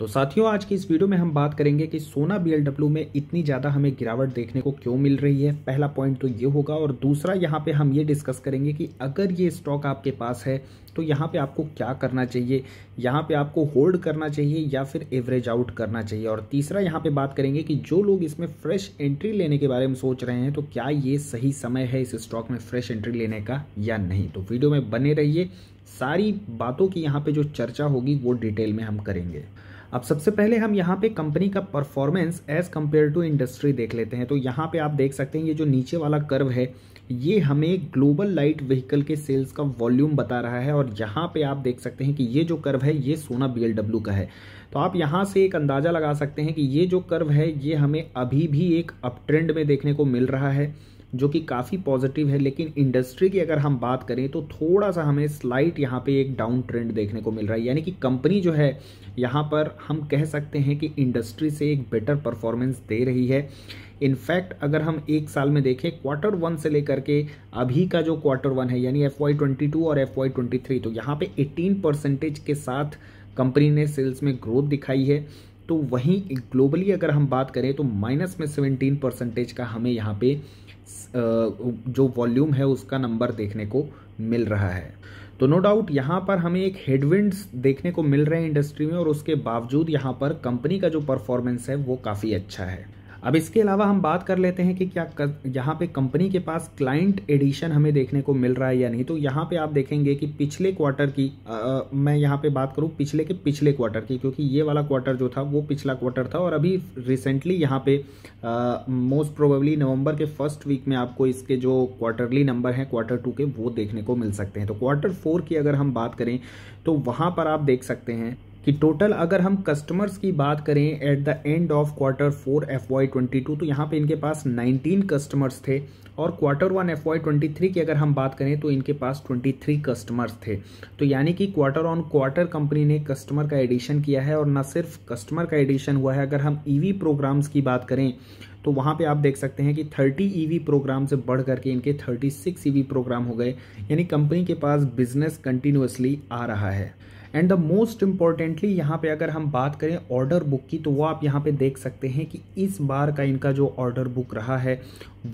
तो साथियों आज की इस वीडियो में हम बात करेंगे कि सोना बी में इतनी ज़्यादा हमें गिरावट देखने को क्यों मिल रही है पहला पॉइंट तो ये होगा और दूसरा यहाँ पे हम ये डिस्कस करेंगे कि अगर ये स्टॉक आपके पास है तो यहाँ पे आपको क्या करना चाहिए यहाँ पे आपको होल्ड करना चाहिए या फिर एवरेज आउट करना चाहिए और तीसरा यहाँ पर बात करेंगे कि जो लोग इसमें फ्रेश एंट्री लेने के बारे में सोच रहे हैं तो क्या ये सही समय है इस स्टॉक में फ्रेश एंट्री लेने का या नहीं तो वीडियो में बने रहिए सारी बातों की यहाँ पर जो चर्चा होगी वो डिटेल में हम करेंगे अब सबसे पहले हम यहाँ पे कंपनी का performance as compare to industry देख लेते हैं तो यहाँ पे आप देख सकते हैं ये जो नीचे वाला कर्व है ये हमें ग्लोबल लाइट व्हीकल के सेल्स का वॉल्यूम बता रहा है और यहाँ पे आप देख सकते हैं कि ये जो कर्व है ये सोना बी का है तो आप यहाँ से एक अंदाज़ा लगा सकते हैं कि ये जो कर्व है ये हमें अभी भी एक अप ट्रेंड में देखने को मिल रहा है जो कि काफ़ी पॉजिटिव है लेकिन इंडस्ट्री की अगर हम बात करें तो थोड़ा सा हमें स्लाइट यहाँ पे एक डाउन ट्रेंड देखने को मिल रहा है यानी कि कंपनी जो है यहाँ पर हम कह सकते हैं कि इंडस्ट्री से एक बेटर परफॉर्मेंस दे रही है इनफैक्ट अगर हम एक साल में देखें क्वार्टर वन से लेकर के अभी का जो क्वार्टर वन है यानी एफ वाई ट्वेंटी टू और एफ वाई ट्वेंटी थ्री तो यहाँ पे एटीन परसेंटेज के साथ कंपनी ने सेल्स में ग्रोथ दिखाई है तो वहीं ग्लोबली अगर हम बात करें तो माइनस में सेवेंटीन परसेंटेज का हमें यहाँ पे जो वॉल्यूम है उसका नंबर देखने को मिल रहा है तो नो डाउट यहाँ पर हमें एक हेडविंड्स देखने को मिल रहे हैं इंडस्ट्री में और उसके बावजूद यहाँ पर कंपनी का जो परफॉर्मेंस है वो काफ़ी अच्छा है अब इसके अलावा हम बात कर लेते हैं कि क्या यहाँ पे कंपनी के पास क्लाइंट एडिशन हमें देखने को मिल रहा है या नहीं तो यहाँ पे आप देखेंगे कि पिछले क्वार्टर की आ, मैं यहाँ पे बात करूँ पिछले के पिछले क्वार्टर की क्योंकि ये वाला क्वार्टर जो था वो पिछला क्वार्टर था और अभी रिसेंटली यहाँ पे मोस्ट प्रोबेबली नवंबर के फर्स्ट वीक में आपको इसके जो क्वार्टरली नंबर हैं क्वार्टर टू के वो देखने को मिल सकते हैं तो क्वार्टर फोर की अगर हम बात करें तो वहाँ पर आप देख सकते हैं कि टोटल अगर हम कस्टमर्स की बात करें at the end of quarter four F Y twenty two तो यहाँ पे इनके पास नाइनटीन कस्टमर्स थे और quarter one F Y twenty three की अगर हम बात करें तो इनके पास ट्वेंटी थ्री कस्टमर्स थे तो यानी कि क्वार्टर ऑन क्वार्टर कंपनी ने कस्टमर का एडिशन किया है और न सिर्फ कस्टमर का एडिशन हुआ है अगर हम ईवी e प्रोग्राम्स की बात करें तो वहाँ पे आप देख सकते हैं कि 30 ईवी प्रोग्राम से बढ़ करके इनके 36 ईवी प्रोग्राम हो गए यानी कंपनी के पास बिजनेस कंटिन्यूसली आ रहा है एंड द मोस्ट इम्पॉर्टेंटली यहाँ पे अगर हम बात करें ऑर्डर बुक की तो वो आप यहाँ पे देख सकते हैं कि इस बार का इनका जो ऑर्डर बुक रहा है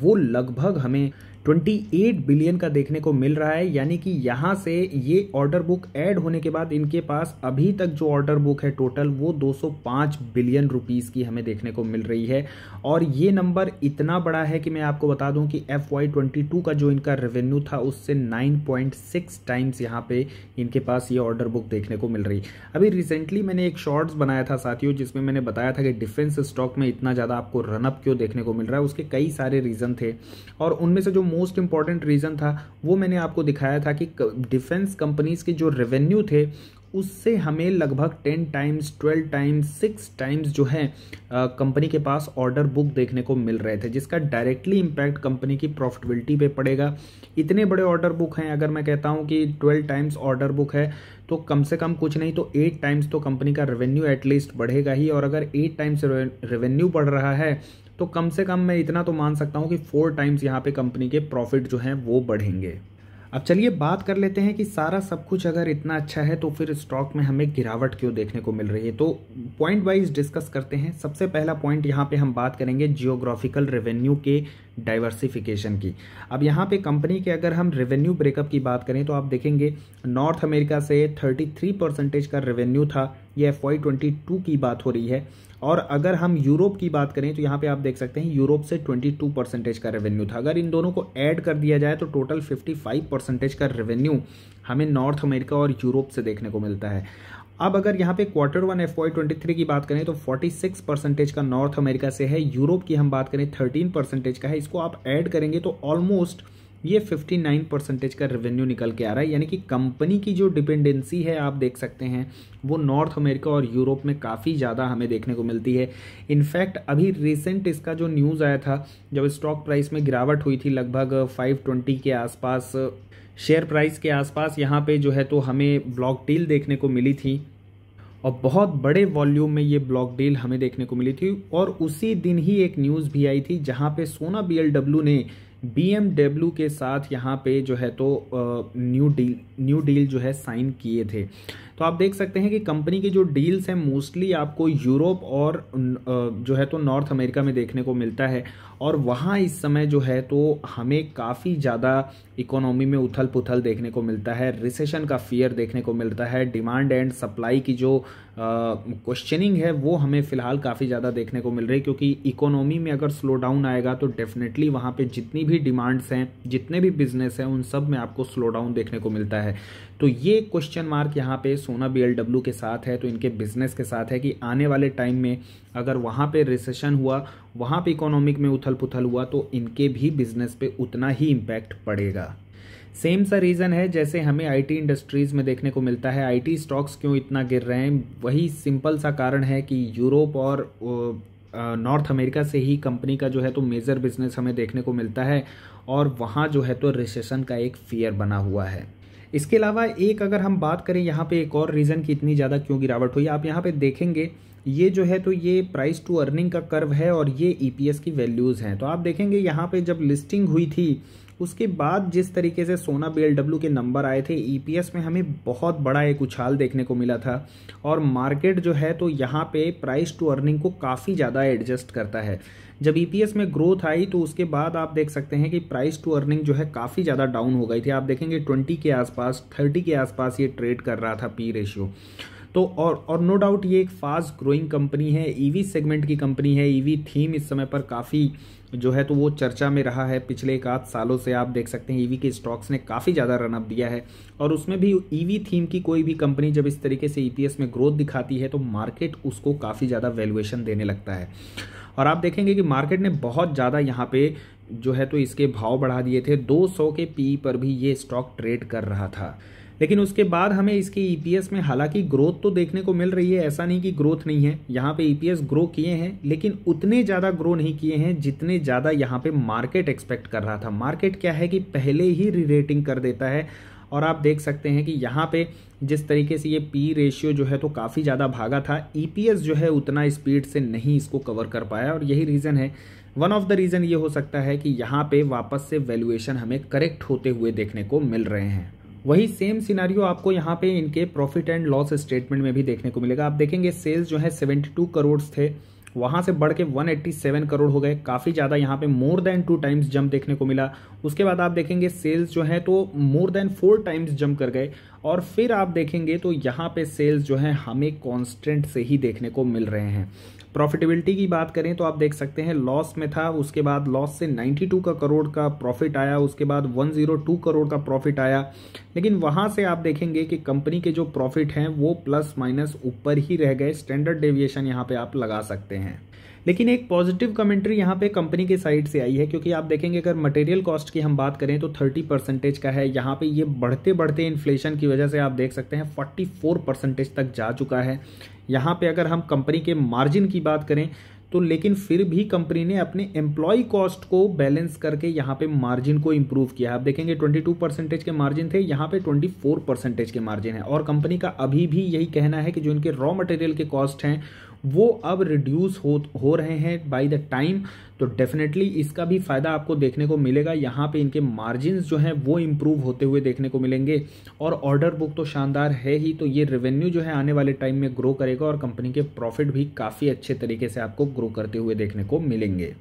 वो लगभग हमें 28 बिलियन का देखने को मिल रहा है यानी कि यहां से ये ऑर्डर बुक ऐड होने के बाद इनके पास अभी तक जो ऑर्डर बुक है टोटल वो 205 बिलियन रुपीस की हमें देखने को मिल रही है और ये नंबर इतना बड़ा है कि मैं आपको बता दूं कि एफ वाई ट्वेंटी टू का जो इनका रेवेन्यू था उससे 9.6 टाइम्स यहाँ पे इनके पास ये ऑर्डर बुक देखने को मिल रही अभी रिसेंटली मैंने एक शॉर्ट्स बनाया था साथियों जिसमें मैंने बताया था कि डिफेंस स्टॉक में इतना ज़्यादा आपको रनअप क्यों देखने को मिल रहा है उसके कई सारे रीज़न थे और उनमें से जो मोस्ट इंपॉर्टेंट रीज़न था वो मैंने आपको दिखाया था कि डिफेंस कंपनीज के जो रेवेन्यू थे उससे हमें लगभग ten times twelve times six times जो है कंपनी के पास ऑर्डर बुक देखने को मिल रहे थे जिसका डायरेक्टली इम्पैक्ट कंपनी की प्रॉफिटेबिलिटी पे पड़ेगा इतने बड़े ऑर्डर बुक हैं अगर मैं कहता हूँ कि ट्वेल्व टाइम्स ऑर्डर बुक है तो कम से कम कुछ नहीं तो एट टाइम्स तो कंपनी का रेवेन्यू एटलीस्ट बढ़ेगा ही और अगर एट टाइम्स रेवेन्यू बढ़ रहा है तो कम से कम मैं इतना तो मान सकता हूँ कि फोर टाइम्स यहाँ पे कंपनी के प्रॉफिट जो हैं वो बढ़ेंगे अब चलिए बात कर लेते हैं कि सारा सब कुछ अगर इतना अच्छा है तो फिर स्टॉक में हमें गिरावट क्यों देखने को मिल रही है तो पॉइंट वाइज डिस्कस करते हैं सबसे पहला पॉइंट यहाँ पे हम बात करेंगे जियोग्राफिकल रेवेन्यू के डाइवर्सिफिकेशन की अब यहाँ पे कंपनी के अगर हम रेवेन्यू ब्रेकअप की बात करें तो आप देखेंगे नॉर्थ अमेरिका से थर्टी परसेंटेज का रेवेन्यू था ये एफ वाई ट्वेंटी टू की बात हो रही है और अगर हम यूरोप की बात करें तो यहाँ पे आप देख सकते हैं यूरोप से 22 परसेंटेज का रेवेन्यू था अगर इन दोनों को ऐड कर दिया जाए तो टोटल 55 परसेंटेज का रेवेन्यू हमें नॉर्थ अमेरिका और यूरोप से देखने को मिलता है अब अगर यहाँ पे quarter one F Y twenty three की बात करें तो 46 परसेंटेज का नॉर्थ अमेरिका से है यूरोप की हम बात करें थर्टीन परसेंटेज का है इसको आप ऐड करेंगे तो ऑलमोस्ट ये 59 परसेंटेज का रेवेन्यू निकल के आ रहा है यानी कि कंपनी की जो डिपेंडेंसी है आप देख सकते हैं वो नॉर्थ अमेरिका और यूरोप में काफ़ी ज़्यादा हमें देखने को मिलती है इनफैक्ट अभी रिसेंट इसका जो न्यूज़ आया था जब स्टॉक प्राइस में गिरावट हुई थी लगभग 520 के आसपास शेयर प्राइस के आसपास यहाँ पर जो है तो हमें ब्लॉक डील देखने को मिली थी और बहुत बड़े वॉल्यूम में ये ब्लॉक डील हमें देखने को मिली थी और उसी दिन ही एक न्यूज़ भी आई थी जहाँ पे सोना बी ने बी के साथ यहाँ पे जो है तो न्यू डील न्यू डील जो है साइन किए थे तो आप देख सकते हैं कि कंपनी की जो डील्स हैं मोस्टली आपको यूरोप और जो है तो नॉर्थ अमेरिका में देखने को मिलता है और वहाँ इस समय जो है तो हमें काफ़ी ज़्यादा इकोनॉमी में उथल पुथल देखने को मिलता है रिसेशन का फियर देखने को मिलता है डिमांड एंड सप्लाई की जो क्वेश्चनिंग है वो हमें फ़िलहाल काफ़ी ज़्यादा देखने को मिल रही है क्योंकि इकोनॉमी में अगर स्लो डाउन आएगा तो डेफिनेटली वहाँ पे जितनी भी डिमांड्स हैं जितने भी बिजनेस हैं उन सब में आपको स्लो डाउन देखने को मिलता है तो ये क्वेश्चन मार्क यहाँ पे सोना बी के साथ है तो इनके बिजनेस के साथ है कि आने वाले टाइम में अगर वहाँ पे रिसेशन हुआ वहाँ पे इकोनॉमिक में उथल पुथल हुआ तो इनके भी बिजनेस पे उतना ही इम्पैक्ट पड़ेगा सेम सा रीज़न है जैसे हमें आईटी इंडस्ट्रीज़ में देखने को मिलता है आईटी स्टॉक्स क्यों इतना गिर रहे हैं वही सिंपल सा कारण है कि यूरोप और नॉर्थ अमेरिका से ही कंपनी का जो है तो मेजर बिजनेस हमें देखने को मिलता है और वहाँ जो है तो रिसेशन का एक फियर बना हुआ है इसके अलावा एक अगर हम बात करें यहाँ पे एक और रीज़न की इतनी ज़्यादा क्यों गिरावट हुई आप यहाँ पे देखेंगे ये जो है तो ये प्राइस टू अर्निंग का कर्व है और ये ईपीएस e की वैल्यूज़ हैं तो आप देखेंगे यहाँ पे जब लिस्टिंग हुई थी उसके बाद जिस तरीके से सोना बी के नंबर आए थे ई e में हमें बहुत बड़ा एक उछाल देखने को मिला था और मार्केट जो है तो यहाँ पे प्राइस टू अर्निंग को काफ़ी ज़्यादा एडजस्ट करता है जब ई e में ग्रोथ आई तो उसके बाद आप देख सकते हैं कि प्राइस टू अर्निंग जो है काफ़ी ज़्यादा डाउन हो गई थी आप देखेंगे ट्वेंटी के आसपास थर्टी के आसपास ये ट्रेड कर रहा था पी रेशियो तो और और नो डाउट ये एक फास्ट ग्रोइंग कंपनी है ईवी e सेगमेंट की कंपनी है ईवी थीम इस समय पर काफ़ी जो है तो वो चर्चा में रहा है पिछले एक आध सालों से आप देख सकते हैं ईवी e के स्टॉक्स ने काफ़ी ज़्यादा रनअप दिया है और उसमें भी ईवी e थीम की कोई भी कंपनी जब इस तरीके से ईपीएस e में ग्रोथ दिखाती है तो मार्केट उसको काफ़ी ज़्यादा वैल्यूएशन देने लगता है और आप देखेंगे कि मार्केट ने बहुत ज़्यादा यहाँ पे जो है तो इसके भाव बढ़ा दिए थे दो के पी पर भी ये स्टॉक ट्रेड कर रहा था लेकिन उसके बाद हमें इसके ईपीएस e में हालांकि ग्रोथ तो देखने को मिल रही है ऐसा नहीं कि ग्रोथ नहीं है यहाँ पे ईपीएस e ग्रो किए हैं लेकिन उतने ज़्यादा ग्रो नहीं किए हैं जितने ज़्यादा यहाँ पे मार्केट एक्सपेक्ट कर रहा था मार्केट क्या है कि पहले ही रिरेटिंग कर देता है और आप देख सकते हैं कि यहाँ पे जिस तरीके से ये पी रेशियो जो है तो काफ़ी ज़्यादा भागा था ईपीएस e जो है उतना स्पीड से नहीं इसको कवर कर पाया और यही रीज़न है वन ऑफ द रीज़न ये हो सकता है कि यहाँ पे वापस से वैल्यूएशन हमें करेक्ट होते हुए देखने को मिल रहे हैं वही सेम सिनारियो आपको यहाँ पे इनके प्रॉफिट एंड लॉस स्टेटमेंट में भी देखने को मिलेगा आप देखेंगे सेल्स जो है 72 करोड़ थे वहाँ से बढ़ के 187 करोड़ हो गए काफ़ी ज़्यादा यहाँ पे more than two times jump देखने को मिला उसके बाद आप देखेंगे सेल्स जो है तो more than four times jump कर गए और फिर आप देखेंगे तो यहाँ पे सेल्स जो है हमें कांस्टेंट से ही देखने को मिल रहे हैं प्रॉफिटेबिलिटी की बात करें तो आप देख सकते हैं लॉस में था उसके बाद लॉस से 92 का करोड़ का प्रॉफिट आया उसके बाद 102 करोड़ का प्रॉफिट आया लेकिन वहां से आप देखेंगे कि कंपनी के जो प्रॉफिट हैं वो प्लस माइनस ऊपर ही रह गए स्टैंडर्ड डेविएशन यहां पे आप लगा सकते हैं लेकिन एक पॉजिटिव कमेंट्री यहाँ पे कंपनी के साइड से आई है क्योंकि आप देखेंगे अगर मटेरियल कॉस्ट की हम बात करें तो थर्टी परसेंटेज का है यहाँ पे ये बढ़ते बढ़ते इन्फ्लेशन की वजह से आप देख सकते हैं फोर्टी फोर परसेंटेज तक जा चुका है यहाँ पे अगर हम कंपनी के मार्जिन की बात करें तो लेकिन फिर भी कंपनी ने अपने एम्प्लॉय कॉस्ट को बैलेंस करके यहाँ पे मार्जिन को इम्प्रूव किया आप देखेंगे 22 परसेंटेज के मार्जिन थे यहाँ पे 24 परसेंटेज के मार्जिन है और कंपनी का अभी भी यही कहना है कि जो इनके रॉ मटेरियल के कॉस्ट हैं वो अब रिड्यूस हो हो रहे हैं बाय द टाइम तो डेफिनेटली इसका भी फ़ायदा आपको देखने को मिलेगा यहाँ पे इनके मार्जिन जो हैं वो इम्प्रूव होते हुए देखने को मिलेंगे और ऑर्डर बुक तो शानदार है ही तो ये रेवेन्यू जो है आने वाले टाइम में ग्रो करेगा और कंपनी के प्रॉफिट भी काफ़ी अच्छे तरीके से आपको ग्रो करते हुए देखने को मिलेंगे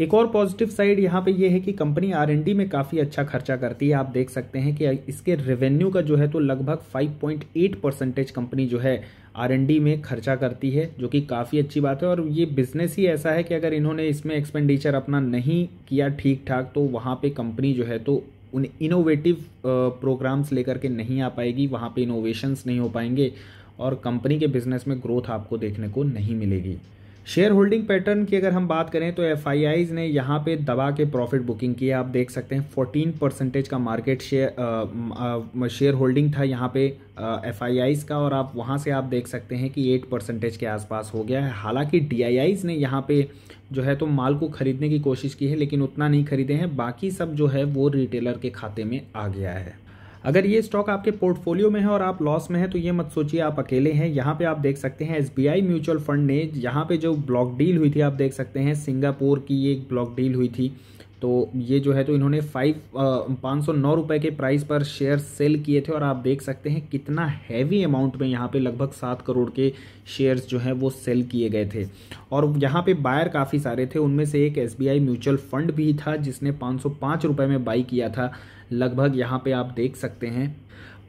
एक और पॉजिटिव साइड यहाँ पे ये है कि कंपनी आर में काफ़ी अच्छा खर्चा करती है आप देख सकते हैं कि इसके रेवेन्यू का जो है तो लगभग 5.8 परसेंटेज कंपनी जो है आर में खर्चा करती है जो कि काफ़ी अच्छी बात है और ये बिजनेस ही ऐसा है कि अगर इन्होंने इसमें एक्सपेंडिचर अपना नहीं किया ठीक ठाक तो वहाँ पर कंपनी जो है तो उन इनोवेटिव प्रोग्राम्स लेकर के नहीं आ पाएगी वहाँ पे इनोवेशंस नहीं हो पाएंगे और कंपनी के बिजनेस में ग्रोथ आपको देखने को नहीं मिलेगी शेयर होल्डिंग पैटर्न की अगर हम बात करें तो एफ ने यहाँ पे दबा के प्रॉफिट बुकिंग किया आप देख सकते हैं 14 परसेंटेज का मार्केट शेयर शेयर होल्डिंग था यहाँ पे एफ का और आप वहाँ से आप देख सकते हैं कि 8 परसेंटेज के आसपास हो गया है हालांकि डी ने यहाँ पे जो है तो माल को ख़रीदने की कोशिश की है लेकिन उतना नहीं खरीदे हैं बाकी सब जो है वो रिटेलर के खाते में आ गया है अगर ये स्टॉक आपके पोर्टफोलियो में है और आप लॉस में है तो ये मत सोचिए आप अकेले हैं यहाँ पे आप देख सकते हैं एस म्यूचुअल फंड ने यहाँ पे जो ब्लॉक डील हुई थी आप देख सकते हैं सिंगापुर की एक ब्लॉक डील हुई थी तो ये जो है तो इन्होंने फाइव पाँच सौ नौ रुपये के प्राइस पर शेयर सेल किए थे और आप देख सकते हैं कितना हैवी अमाउंट में यहाँ पे लगभग सात करोड़ के शेयर्स जो हैं वो सेल किए गए थे और यहाँ पे बायर काफ़ी सारे थे उनमें से एक एस म्यूचुअल फंड भी था जिसने पाँच सौ पाँच रुपये में बाई किया था लगभग यहाँ पे आप देख सकते हैं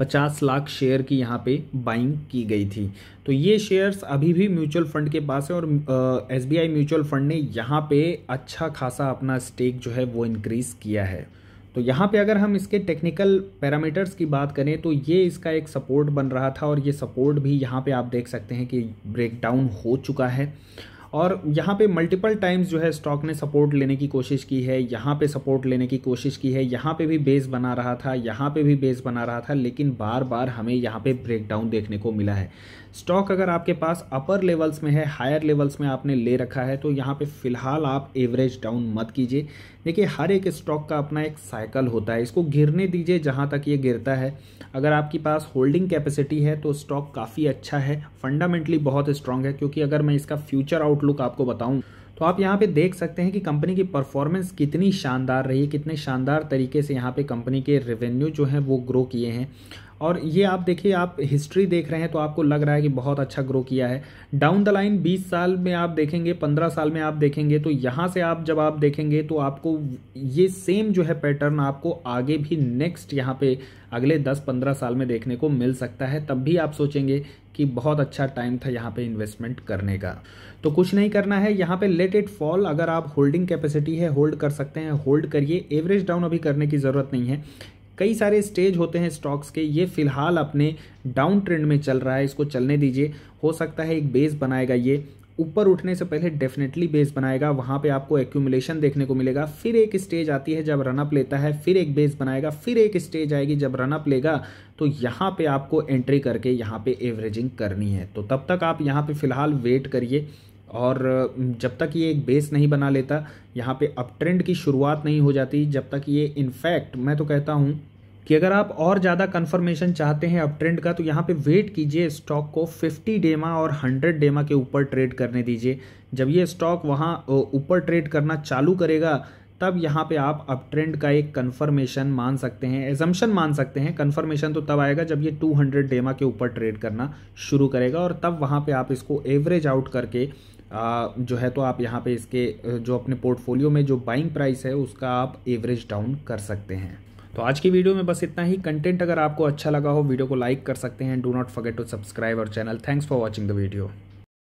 50 लाख शेयर की यहाँ पे बाइंग की गई थी तो ये शेयर्स अभी भी म्यूचुअल फंड के पास है और एस बी म्यूचुअल फंड ने यहाँ पे अच्छा खासा अपना स्टेक जो है वो इनक्रीज़ किया है तो यहाँ पे अगर हम इसके टेक्निकल पैरामीटर्स की बात करें तो ये इसका एक सपोर्ट बन रहा था और ये सपोर्ट भी यहाँ पे आप देख सकते हैं कि ब्रेक डाउन हो चुका है और यहाँ पे मल्टीपल टाइम्स जो है स्टॉक ने सपोर्ट लेने की कोशिश की है यहाँ पे सपोर्ट लेने की कोशिश की है यहाँ पे भी बेस बना रहा था यहाँ पे भी बेस बना रहा था लेकिन बार बार हमें यहाँ पे ब्रेकडाउन देखने को मिला है स्टॉक अगर आपके पास अपर लेवल्स में है हायर लेवल्स में आपने ले रखा है तो यहाँ पे फिलहाल आप एवरेज डाउन मत कीजिए देखिए हर एक स्टॉक का अपना एक साइकिल होता है इसको गिरने दीजिए जहाँ तक ये गिरता है अगर आपके पास होल्डिंग कैपेसिटी है तो स्टॉक काफ़ी अच्छा है फंडामेंटली बहुत स्ट्रांग है क्योंकि अगर मैं इसका फ्यूचर आउटलुक आपको बताऊँ तो आप यहाँ पे देख सकते हैं कि कंपनी की परफॉर्मेंस कितनी शानदार रही है कितने शानदार तरीके से यहाँ पे कंपनी के रेवेन्यू जो हैं वो ग्रो किए हैं और ये आप देखिए आप हिस्ट्री देख रहे हैं तो आपको लग रहा है कि बहुत अच्छा ग्रो किया है डाउन द लाइन 20 साल में आप देखेंगे 15 साल में आप देखेंगे तो यहाँ से आप जब आप देखेंगे तो आपको ये सेम जो है पैटर्न आपको आगे भी नेक्स्ट यहाँ पे अगले 10-15 साल में देखने को मिल सकता है तब भी आप सोचेंगे कि बहुत अच्छा टाइम था यहाँ पे इन्वेस्टमेंट करने का तो कुछ नहीं करना है यहाँ पे लेट इट फॉल अगर आप होल्डिंग कैपेसिटी है होल्ड कर सकते हैं होल्ड करिए एवरेज डाउन अभी करने की ज़रूरत नहीं है कई सारे स्टेज होते हैं स्टॉक्स के ये फिलहाल अपने डाउन ट्रेंड में चल रहा है इसको चलने दीजिए हो सकता है एक बेस बनाएगा ये ऊपर उठने से पहले डेफिनेटली बेस बनाएगा वहाँ पे आपको एक्यूमुलेशन देखने को मिलेगा फिर एक स्टेज आती है जब रनअप लेता है फिर एक बेस बनाएगा फिर एक स्टेज आएगी जब रनअप लेगा तो यहाँ पे आपको एंट्री करके यहाँ पे एवरेजिंग करनी है तो तब तक आप यहाँ पे फिलहाल वेट करिए और जब तक ये एक बेस नहीं बना लेता यहाँ पे अप ट्रेंड की शुरुआत नहीं हो जाती जब तक ये इनफैक्ट मैं तो कहता हूँ कि अगर आप और ज़्यादा कंफर्मेशन चाहते हैं अप ट्रेंड का तो यहाँ पे वेट कीजिए स्टॉक को 50 डेमा और 100 डेमा के ऊपर ट्रेड करने दीजिए जब ये स्टॉक वहाँ ऊपर ट्रेड करना चालू करेगा तब यहाँ पे आप अप ट्रेंड का एक कन्फर्मेशन मान सकते हैं एजम्पन मान सकते हैं कन्फर्मेशन तो तब आएगा जब ये 200 डेमा के ऊपर ट्रेड करना शुरू करेगा और तब वहाँ पे आप इसको एवरेज आउट करके जो है तो आप यहाँ पे इसके जो अपने पोर्टफोलियो में जो बाइंग प्राइस है उसका आप एवरेज डाउन कर सकते हैं तो आज की वीडियो में बस इतना ही कंटेंट अगर आपको अच्छा लगा हो वीडियो को लाइक कर सकते हैं do not forget to subscribe और channel thanks for watching the video